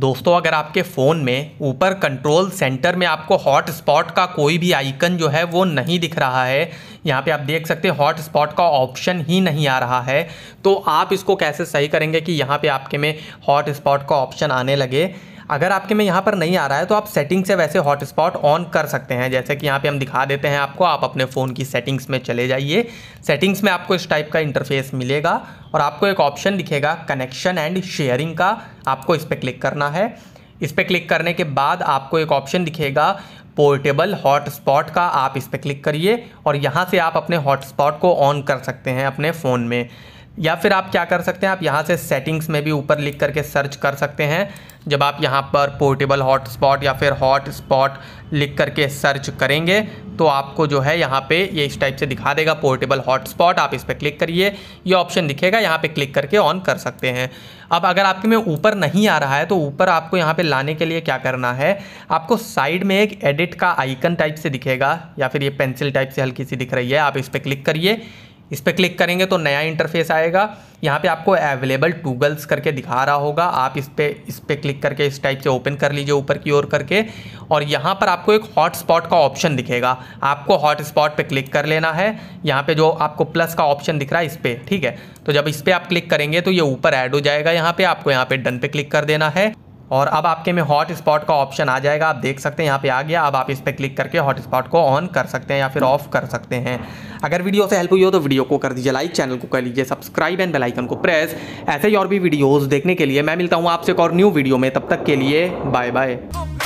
दोस्तों अगर आपके फ़ोन में ऊपर कंट्रोल सेंटर में आपको हॉट स्पॉट का कोई भी आइकन जो है वो नहीं दिख रहा है यहाँ पे आप देख सकते हैं हॉट स्पॉट का ऑप्शन ही नहीं आ रहा है तो आप इसको कैसे सही करेंगे कि यहाँ पे आपके में हॉट स्पॉट का ऑप्शन आने लगे अगर आपके में यहाँ पर नहीं आ रहा है तो आप सेटिंग से वैसे हॉटस्पॉट ऑन कर सकते हैं जैसे कि यहाँ पे हम दिखा देते हैं आपको आप अपने फ़ोन की सेटिंग्स में चले जाइए सेटिंग्स में आपको इस टाइप का इंटरफेस मिलेगा और आपको एक ऑप्शन दिखेगा कनेक्शन एंड शेयरिंग का आपको इस पर क्लिक करना है इस पर क्लिक करने के बाद आपको एक ऑप्शन दिखेगा पोर्टेबल हॉटस्पॉट का आप इस पर क्लिक करिए और यहाँ से आप अपने हॉटस्पॉट को ऑन कर सकते हैं अपने फ़ोन में या फिर आप क्या कर सकते हैं आप यहाँ से सेटिंग्स में भी ऊपर लिख करके सर्च कर सकते हैं जब आप यहाँ पर पोर्टेबल हॉटस्पॉट या फिर हॉट स्पॉट लिख करके सर्च करेंगे तो आपको जो है यहाँ पे ये इस टाइप से दिखा देगा पोर्टेबल हॉटस्पॉट आप इस पर क्लिक करिए ये ऑप्शन दिखेगा यहाँ पे क्लिक करके ऑन कर सकते हैं अब अगर आपके में ऊपर नहीं आ रहा है तो ऊपर आपको यहाँ पे लाने के लिए क्या करना है आपको साइड में एक एडिट का आइकन टाइप से दिखेगा या फिर ये पेंसिल टाइप से हल्की सी दिख रही है आप इस पर क्लिक करिए इस पर क्लिक करेंगे तो नया इंटरफेस आएगा यहाँ पे आपको अवेलेबल टूगल्स करके दिखा रहा होगा आप इस पर इस पर क्लिक करके इस टाइप से ओपन कर लीजिए ऊपर की ओर करके और यहाँ पर आपको एक हॉटस्पॉट का ऑप्शन दिखेगा आपको हॉटस्पॉट पे क्लिक कर लेना है यहाँ पे जो आपको प्लस का ऑप्शन दिख रहा है इस पर ठीक है तो जब इस पर आप क्लिक करेंगे तो ये ऊपर ऐड हो जाएगा यहाँ पे आपको यहाँ पे डन पे क्लिक कर देना है और अब आपके में हॉट स्पॉट का ऑप्शन आ जाएगा आप देख सकते हैं यहाँ पे आ गया अब आप इस पर क्लिक करके हॉट स्पॉट को ऑन कर सकते हैं या फिर ऑफ कर सकते हैं अगर वीडियो से हेल्प हुई हो तो वीडियो को कर दीजिए लाइक चैनल को कर लीजिए सब्सक्राइब एंड बेलाइकन को प्रेस ऐसे ही और भी वीडियोज़ देखने के लिए मैं मिलता हूँ आपसे एक और न्यू वीडियो में तब तक के लिए बाय बाय